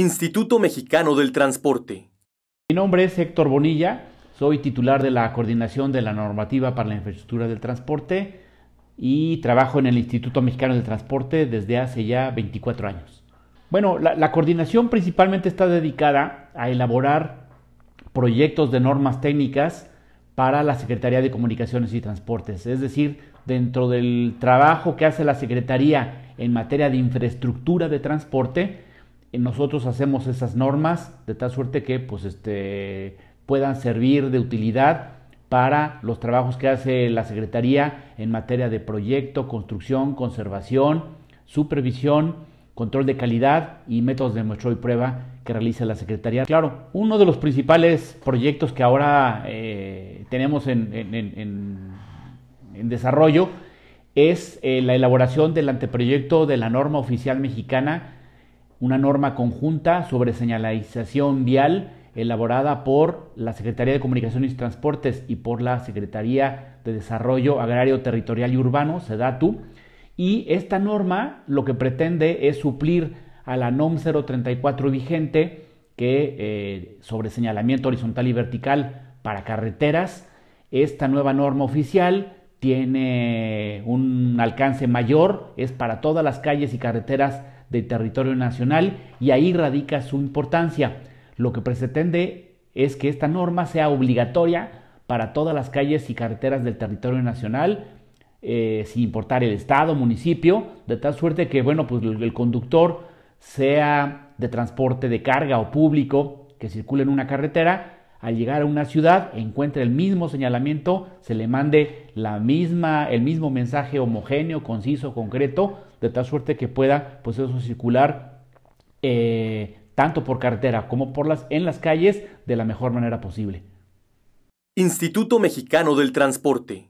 Instituto Mexicano del Transporte. Mi nombre es Héctor Bonilla, soy titular de la coordinación de la normativa para la infraestructura del transporte y trabajo en el Instituto Mexicano del Transporte desde hace ya 24 años. Bueno, la, la coordinación principalmente está dedicada a elaborar proyectos de normas técnicas para la Secretaría de Comunicaciones y Transportes, es decir, dentro del trabajo que hace la Secretaría en materia de infraestructura de transporte, nosotros hacemos esas normas de tal suerte que pues, este, puedan servir de utilidad para los trabajos que hace la Secretaría en materia de proyecto, construcción, conservación, supervisión, control de calidad y métodos de muestreo y prueba que realiza la Secretaría. Claro, uno de los principales proyectos que ahora eh, tenemos en, desarrollo es eh, la elaboración del anteproyecto de la norma oficial mexicana una norma conjunta sobre señalización vial elaborada por la Secretaría de Comunicaciones y Transportes y por la Secretaría de Desarrollo Agrario Territorial y Urbano, SEDATU. Y esta norma lo que pretende es suplir a la NOM 034 vigente que eh, sobre señalamiento horizontal y vertical para carreteras. Esta nueva norma oficial tiene un alcance mayor, es para todas las calles y carreteras de territorio nacional y ahí radica su importancia. Lo que pretende es que esta norma sea obligatoria para todas las calles y carreteras del territorio nacional, eh, sin importar el estado, municipio, de tal suerte que, bueno, pues el conductor sea de transporte de carga o público que circule en una carretera, al llegar a una ciudad encuentre el mismo señalamiento, se le mande la misma, el mismo mensaje homogéneo, conciso, concreto, de tal suerte que pueda, pues eso, circular eh, tanto por carretera como por las, en las calles de la mejor manera posible. Instituto Mexicano del Transporte.